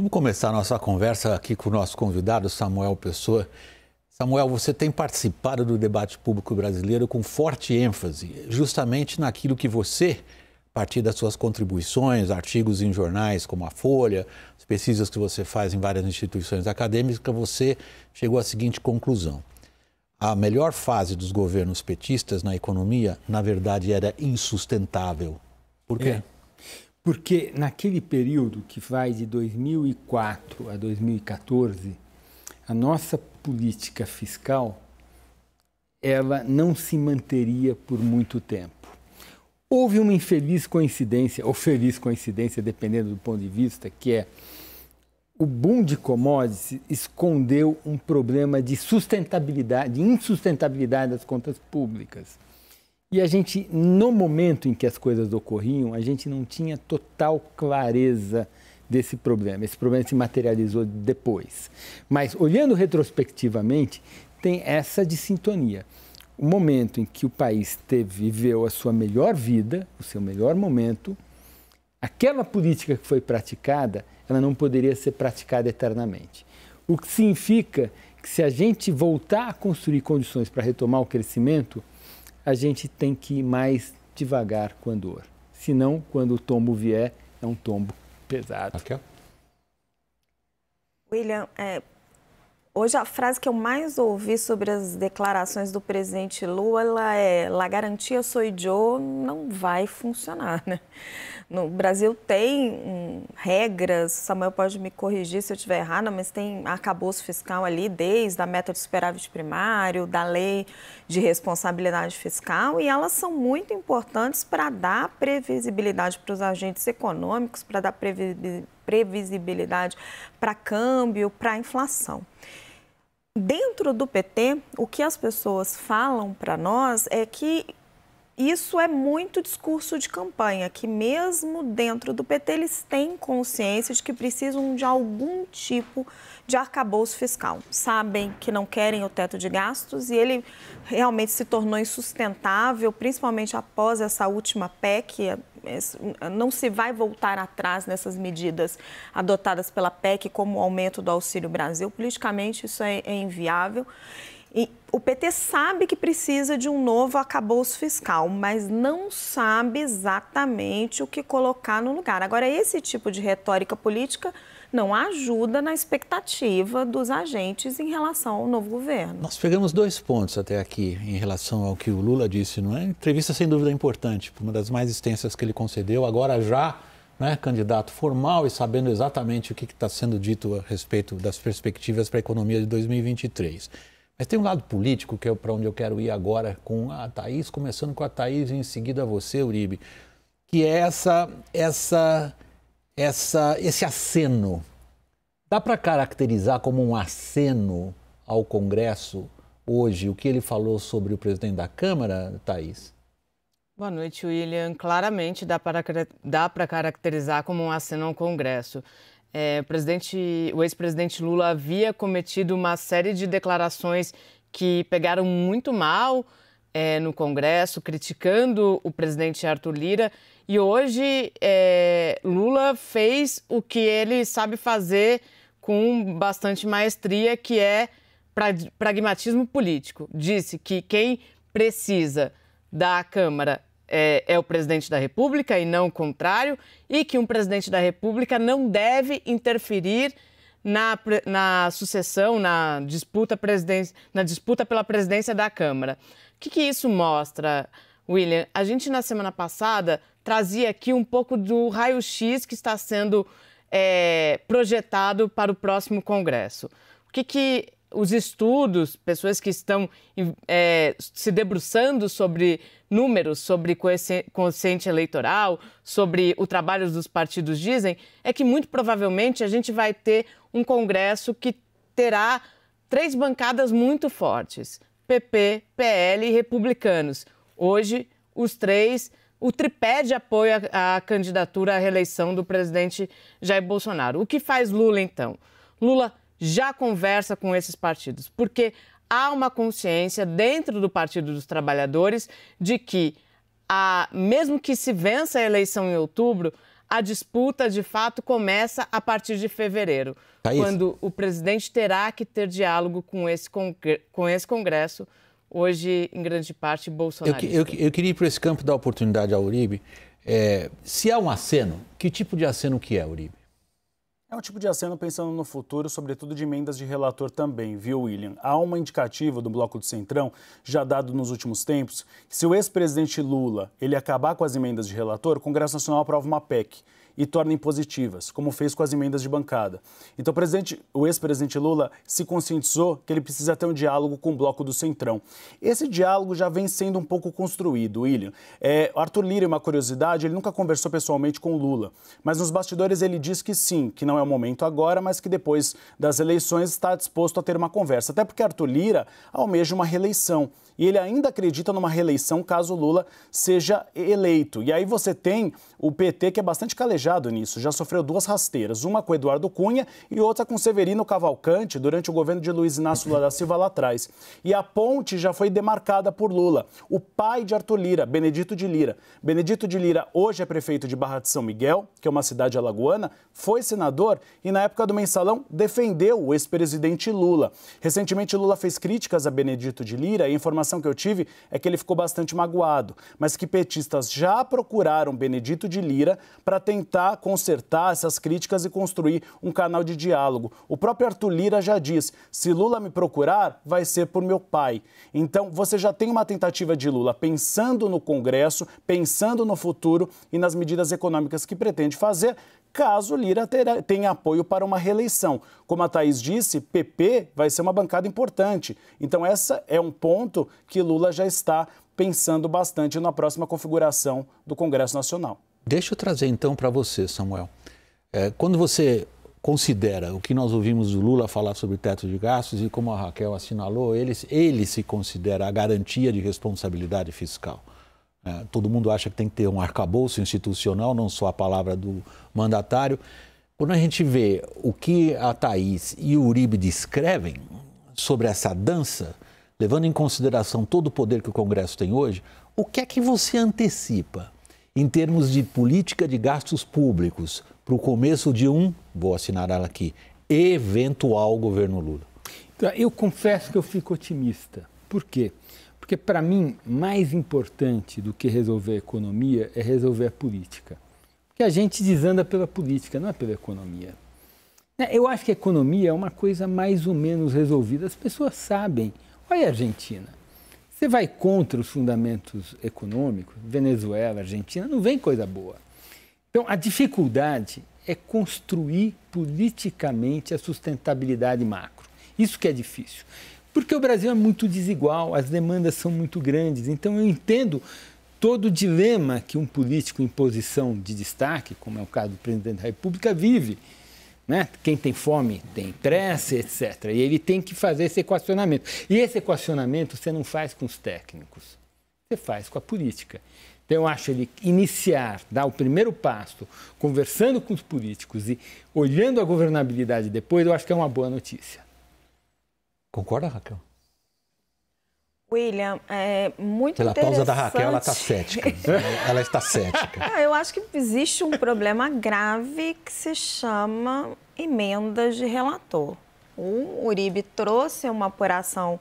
Vamos começar a nossa conversa aqui com o nosso convidado, Samuel Pessoa. Samuel, você tem participado do debate público brasileiro com forte ênfase, justamente naquilo que você, a partir das suas contribuições, artigos em jornais como a Folha, as pesquisas que você faz em várias instituições acadêmicas, você chegou à seguinte conclusão. A melhor fase dos governos petistas na economia, na verdade, era insustentável. Por quê? É. Porque naquele período que vai de 2004 a 2014, a nossa política fiscal ela não se manteria por muito tempo. Houve uma infeliz coincidência, ou feliz coincidência, dependendo do ponto de vista, que é o boom de commodities escondeu um problema de sustentabilidade, de insustentabilidade das contas públicas. E a gente, no momento em que as coisas ocorriam, a gente não tinha total clareza desse problema. Esse problema se materializou depois. Mas, olhando retrospectivamente, tem essa sintonia. O momento em que o país teve, viveu a sua melhor vida, o seu melhor momento, aquela política que foi praticada, ela não poderia ser praticada eternamente. O que significa que, se a gente voltar a construir condições para retomar o crescimento, a gente tem que ir mais devagar com a dor. Senão, quando o tombo vier, é um tombo pesado. Raquel? William, é, Hoje a frase que eu mais ouvi sobre as declarações do presidente Lula é La garantia soy yo não vai funcionar, né? No Brasil tem hum, regras, Samuel pode me corrigir se eu estiver errada, mas tem arcabouço fiscal ali desde a meta de superávit primário, da lei de responsabilidade fiscal e elas são muito importantes para dar previsibilidade para os agentes econômicos, para dar previsibilidade para câmbio, para inflação. Dentro do PT, o que as pessoas falam para nós é que isso é muito discurso de campanha, que mesmo dentro do PT eles têm consciência de que precisam de algum tipo de arcabouço fiscal. Sabem que não querem o teto de gastos e ele realmente se tornou insustentável, principalmente após essa última PEC, não se vai voltar atrás nessas medidas adotadas pela PEC, como o aumento do Auxílio Brasil. Politicamente, isso é, é inviável. E o PT sabe que precisa de um novo acabouço fiscal, mas não sabe exatamente o que colocar no lugar. Agora, esse tipo de retórica política não ajuda na expectativa dos agentes em relação ao novo governo. Nós pegamos dois pontos até aqui em relação ao que o Lula disse, não é? Entrevista sem dúvida é importante, uma das mais extensas que ele concedeu, agora já né, candidato formal e sabendo exatamente o que está sendo dito a respeito das perspectivas para a economia de 2023. Mas tem um lado político que é para onde eu quero ir agora com a Thaís, começando com a Thaís e em seguida você, Uribe, que é essa, essa essa, esse aceno. Dá para caracterizar como um aceno ao Congresso hoje o que ele falou sobre o presidente da Câmara, Thaís? Boa noite, William. Claramente dá para, dá para caracterizar como um aceno ao Congresso. É, o, o ex-presidente Lula havia cometido uma série de declarações que pegaram muito mal é, no Congresso, criticando o presidente Arthur Lira. E hoje é, Lula fez o que ele sabe fazer com bastante maestria, que é pragmatismo político. Disse que quem precisa da Câmara é, é, o presidente da República e não o contrário, e que um presidente da República não deve interferir na, na sucessão, na disputa, na disputa pela presidência da Câmara. O que, que isso mostra, William? A gente, na semana passada, trazia aqui um pouco do raio-x que está sendo é, projetado para o próximo Congresso. O que, que os estudos, pessoas que estão é, se debruçando sobre números, sobre consciente eleitoral, sobre o trabalho dos partidos dizem, é que muito provavelmente a gente vai ter um Congresso que terá três bancadas muito fortes: PP, PL e republicanos. Hoje, os três, o tripé de apoio à, à candidatura à reeleição do presidente Jair Bolsonaro. O que faz Lula, então? Lula já conversa com esses partidos, porque há uma consciência dentro do Partido dos Trabalhadores de que, a, mesmo que se vença a eleição em outubro, a disputa de fato começa a partir de fevereiro, Thaís. quando o presidente terá que ter diálogo com esse, com esse Congresso, hoje em grande parte bolsonaro. Eu, eu, eu queria ir para esse campo da oportunidade ao Uribe. É, se há um aceno, que tipo de aceno que é, Uribe? É um tipo de aceno pensando no futuro, sobretudo de emendas de relator também, viu, William? Há uma indicativa do Bloco do Centrão, já dado nos últimos tempos, que se o ex-presidente Lula ele acabar com as emendas de relator, o Congresso Nacional aprova uma PEC e tornem positivas, como fez com as emendas de bancada. Então, o, o ex-presidente Lula se conscientizou que ele precisa ter um diálogo com o bloco do Centrão. Esse diálogo já vem sendo um pouco construído, William. É, Arthur Lira, uma curiosidade, ele nunca conversou pessoalmente com Lula, mas nos bastidores ele diz que sim, que não é o momento agora, mas que depois das eleições está disposto a ter uma conversa. Até porque Arthur Lira almeja uma reeleição e ele ainda acredita numa reeleição caso Lula seja eleito. E aí você tem o PT que é bastante calejado engajado nisso. Já sofreu duas rasteiras, uma com Eduardo Cunha e outra com Severino Cavalcante durante o governo de Luiz Inácio Lula da Silva lá atrás. E a ponte já foi demarcada por Lula, o pai de Arthur Lira, Benedito de Lira. Benedito de Lira hoje é prefeito de Barra de São Miguel, que é uma cidade alagoana, foi senador e na época do mensalão defendeu o ex-presidente Lula. Recentemente Lula fez críticas a Benedito de Lira e a informação que eu tive é que ele ficou bastante magoado, mas que petistas já procuraram Benedito de Lira para tentar tentar consertar essas críticas e construir um canal de diálogo. O próprio Arthur Lira já diz: se Lula me procurar, vai ser por meu pai. Então, você já tem uma tentativa de Lula pensando no Congresso, pensando no futuro e nas medidas econômicas que pretende fazer, caso Lira tenha apoio para uma reeleição. Como a Thaís disse, PP vai ser uma bancada importante. Então, essa é um ponto que Lula já está pensando bastante na próxima configuração do Congresso Nacional. Deixa eu trazer então para você, Samuel. É, quando você considera o que nós ouvimos o Lula falar sobre teto de gastos e como a Raquel assinalou, ele, ele se considera a garantia de responsabilidade fiscal. É, todo mundo acha que tem que ter um arcabouço institucional, não só a palavra do mandatário. Quando a gente vê o que a Thaís e o Uribe descrevem sobre essa dança, levando em consideração todo o poder que o Congresso tem hoje, o que é que você antecipa? em termos de política de gastos públicos para o começo de um, vou assinar ela aqui, eventual governo Lula? Então, eu confesso que eu fico otimista. Por quê? Porque para mim, mais importante do que resolver a economia é resolver a política. Porque a gente desanda pela política, não é pela economia. Né, eu acho que a economia é uma coisa mais ou menos resolvida. As pessoas sabem. Olha a Argentina. Você vai contra os fundamentos econômicos, Venezuela, Argentina, não vem coisa boa. Então, a dificuldade é construir politicamente a sustentabilidade macro. Isso que é difícil. Porque o Brasil é muito desigual, as demandas são muito grandes. Então, eu entendo todo o dilema que um político em posição de destaque, como é o caso do presidente da República, vive né? Quem tem fome tem pressa, etc. E ele tem que fazer esse equacionamento. E esse equacionamento você não faz com os técnicos, você faz com a política. Então, eu acho ele iniciar, dar o primeiro passo, conversando com os políticos e olhando a governabilidade depois, eu acho que é uma boa notícia. Concorda, Raquel? William, é muito Pela interessante... pausa da Raquel, ela está cética. ela está cética. Ah, eu acho que existe um problema grave que se chama emendas de relator. O Uribe trouxe uma apuração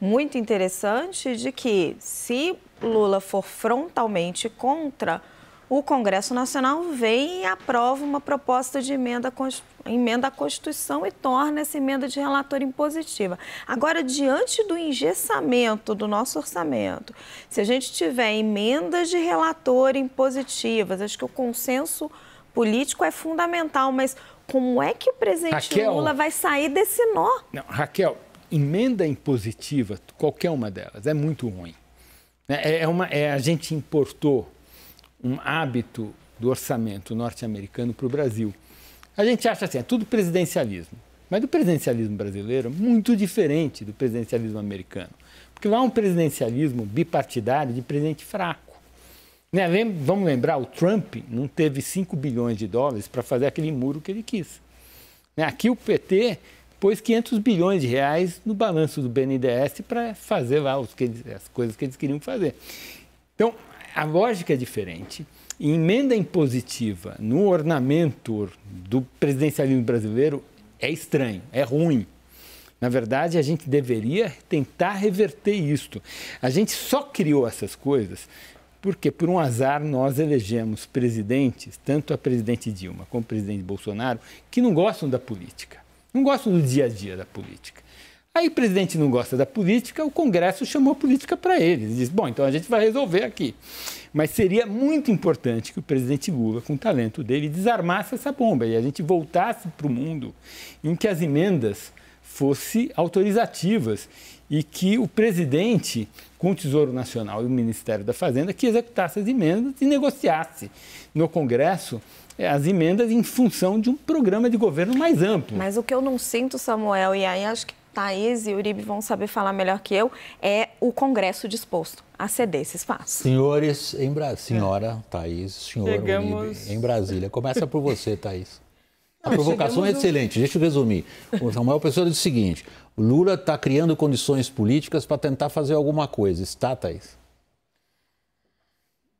muito interessante de que se Lula for frontalmente contra o Congresso Nacional vem e aprova uma proposta de emenda, emenda à Constituição e torna essa emenda de relator impositiva. Agora, diante do engessamento do nosso orçamento, se a gente tiver emendas de relator impositivas, acho que o consenso político é fundamental, mas como é que o presidente Raquel, Lula vai sair desse nó? Não, Raquel, emenda impositiva, qualquer uma delas, é muito ruim. Né, é, é, uma, é, a gente importou um hábito do orçamento norte-americano para o Brasil. A gente acha assim, é tudo presidencialismo. Mas do presidencialismo brasileiro, muito diferente do presidencialismo americano. Porque lá é um presidencialismo bipartidário de presidente fraco. Né? Vamos lembrar, o Trump não teve 5 bilhões de dólares para fazer aquele muro que ele quis. Né? Aqui o PT pôs 500 bilhões de reais no balanço do BNDES para fazer lá os que eles, as coisas que eles queriam fazer. Então, a lógica é diferente. emenda impositiva no ornamento do presidencialismo brasileiro é estranho, é ruim. Na verdade, a gente deveria tentar reverter isto. A gente só criou essas coisas porque, por um azar, nós elegemos presidentes, tanto a presidente Dilma como o presidente Bolsonaro, que não gostam da política, não gostam do dia a dia da política. Aí o presidente não gosta da política, o Congresso chamou a política para eles. Diz: bom, então a gente vai resolver aqui. Mas seria muito importante que o presidente Lula, com o talento dele, desarmasse essa bomba e a gente voltasse para o mundo em que as emendas fossem autorizativas e que o presidente, com o Tesouro Nacional e o Ministério da Fazenda, que executasse as emendas e negociasse no Congresso eh, as emendas em função de um programa de governo mais amplo. Mas o que eu não sinto, Samuel, e aí acho que Thaís e Uribe vão saber falar melhor que eu, é o Congresso disposto a ceder esse espaço. Senhores, em Bra... É. senhora Thaís, senhor Chegamos... Uribe, em Brasília. Começa por você, Thaís. A provocação é excelente, deixa eu resumir. O Samuel Pessoa disse o seguinte: Lula está criando condições políticas para tentar fazer alguma coisa. Está, Thaís?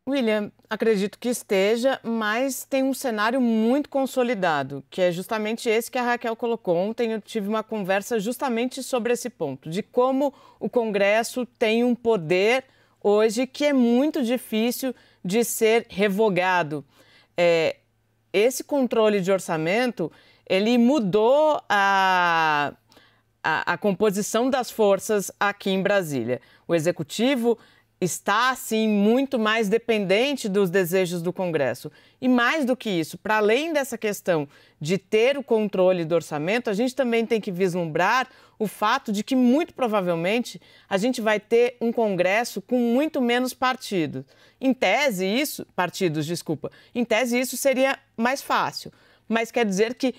William, acredito que esteja, mas tem um cenário muito consolidado, que é justamente esse que a Raquel colocou. Ontem eu tive uma conversa justamente sobre esse ponto, de como o Congresso tem um poder hoje que é muito difícil de ser revogado. É, esse controle de orçamento, ele mudou a, a, a composição das forças aqui em Brasília. O Executivo está, assim, muito mais dependente dos desejos do Congresso. E mais do que isso, para além dessa questão de ter o controle do orçamento, a gente também tem que vislumbrar o fato de que, muito provavelmente, a gente vai ter um Congresso com muito menos partidos. Em tese, isso. Partidos, desculpa. Em tese, isso seria mais fácil. Mas quer dizer que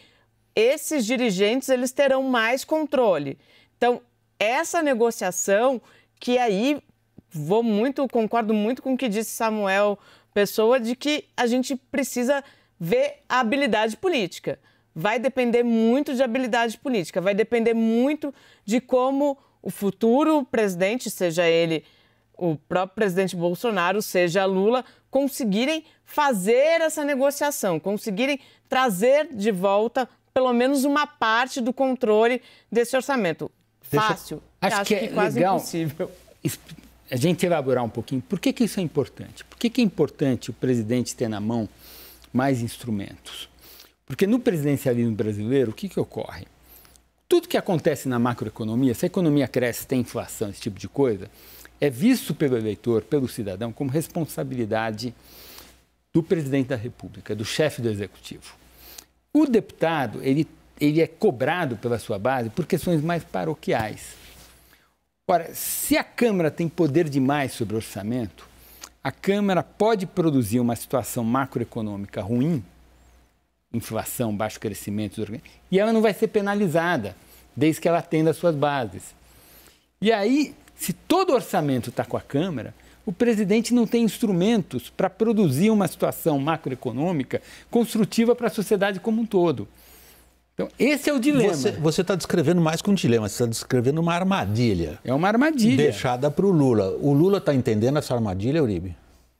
esses dirigentes eles terão mais controle. Então, essa negociação que aí vou muito, concordo muito com o que disse Samuel Pessoa, de que a gente precisa ver a habilidade política. Vai depender muito de habilidade política, vai depender muito de como o futuro presidente, seja ele o próprio presidente Bolsonaro, seja Lula, conseguirem fazer essa negociação, conseguirem trazer de volta pelo menos uma parte do controle desse orçamento. Fácil. Acho, acho, é que, que é quase legal. impossível a gente elaborar um pouquinho por que, que isso é importante. Por que, que é importante o presidente ter na mão mais instrumentos? Porque no presidencialismo brasileiro, o que, que ocorre? Tudo que acontece na macroeconomia, se a economia cresce, tem inflação, esse tipo de coisa, é visto pelo eleitor, pelo cidadão, como responsabilidade do presidente da República, do chefe do executivo. O deputado, ele, ele é cobrado pela sua base por questões mais paroquiais. Ora, se a Câmara tem poder demais sobre o orçamento, a Câmara pode produzir uma situação macroeconômica ruim, inflação, baixo crescimento, e ela não vai ser penalizada, desde que ela atenda as suas bases. E aí, se todo orçamento está com a Câmara, o presidente não tem instrumentos para produzir uma situação macroeconômica construtiva para a sociedade como um todo. Então, esse é o dilema. Você está descrevendo mais que um dilema, você está descrevendo uma armadilha. É uma armadilha. Deixada para o Lula. O Lula está entendendo essa armadilha, Uribe?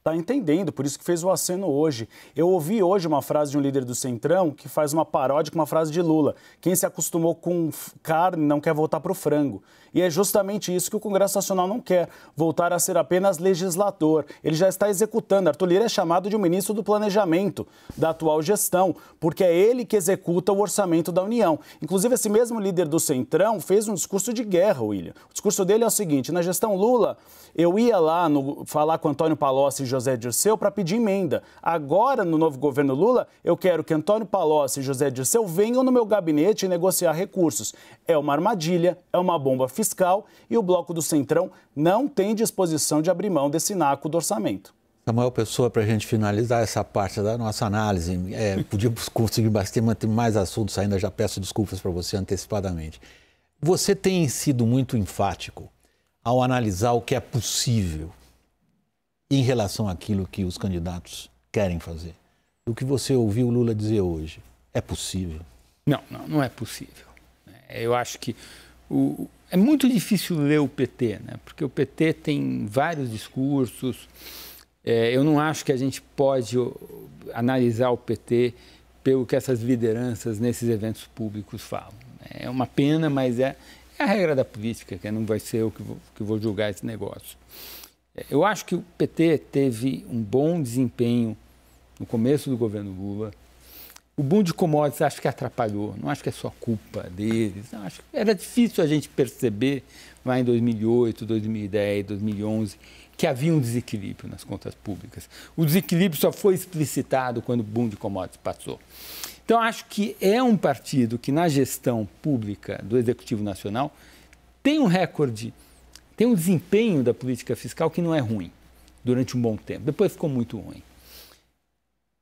está entendendo, por isso que fez o aceno hoje. Eu ouvi hoje uma frase de um líder do Centrão que faz uma paródia com uma frase de Lula. Quem se acostumou com carne não quer voltar para o frango. E é justamente isso que o Congresso Nacional não quer, voltar a ser apenas legislador. Ele já está executando. Arthur Lira é chamado de um ministro do planejamento da atual gestão, porque é ele que executa o orçamento da União. Inclusive, esse mesmo líder do Centrão fez um discurso de guerra, William. O discurso dele é o seguinte, na gestão Lula, eu ia lá no, falar com Antônio Palocci e José José Dirceu para pedir emenda. Agora, no novo governo Lula, eu quero que Antônio Palocci e José Dirceu venham no meu gabinete negociar recursos. É uma armadilha, é uma bomba fiscal e o Bloco do Centrão não tem disposição de abrir mão desse naco do orçamento. maior Pessoa, para a gente finalizar essa parte da nossa análise, é, podíamos conseguir bastante mais assuntos ainda, já peço desculpas para você antecipadamente. Você tem sido muito enfático ao analisar o que é possível em relação àquilo que os candidatos querem fazer. O que você ouviu o Lula dizer hoje é possível? Não, não, não é possível. Né? Eu acho que o, é muito difícil ler o PT, né? porque o PT tem vários discursos. É, eu não acho que a gente pode analisar o PT pelo que essas lideranças nesses eventos públicos falam. Né? É uma pena, mas é, é a regra da política, que não vai ser eu que vou, que vou julgar esse negócio. Eu acho que o PT teve um bom desempenho no começo do governo Lula. O boom de commodities acho que atrapalhou, não acho que é só culpa deles. Não, acho que era difícil a gente perceber lá em 2008, 2010, 2011 que havia um desequilíbrio nas contas públicas. O desequilíbrio só foi explicitado quando o boom de commodities passou. Então, acho que é um partido que, na gestão pública do Executivo Nacional, tem um recorde tem um desempenho da política fiscal que não é ruim durante um bom tempo. Depois ficou muito ruim.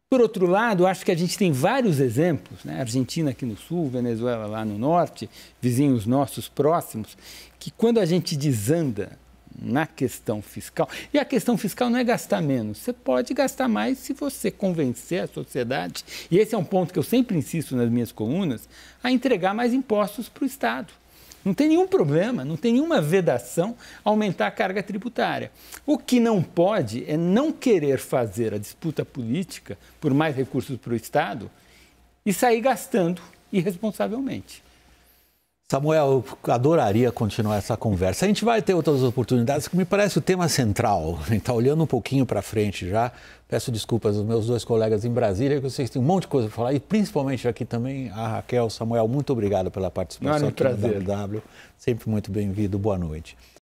Por outro lado, acho que a gente tem vários exemplos, né? Argentina aqui no sul, Venezuela lá no norte, vizinhos nossos próximos, que quando a gente desanda na questão fiscal, e a questão fiscal não é gastar menos, você pode gastar mais se você convencer a sociedade, e esse é um ponto que eu sempre insisto nas minhas colunas, a entregar mais impostos para o Estado. Não tem nenhum problema, não tem nenhuma vedação aumentar a carga tributária. O que não pode é não querer fazer a disputa política por mais recursos para o Estado e sair gastando irresponsavelmente. Samuel, eu adoraria continuar essa conversa. A gente vai ter outras oportunidades, que me parece o tema central. A gente está olhando um pouquinho para frente já. Peço desculpas aos meus dois colegas em Brasília, que vocês têm um monte de coisa para falar, e principalmente aqui também a Raquel. Samuel, muito obrigado pela participação Não, é um aqui prazer. no WW. Sempre muito bem-vindo. Boa noite.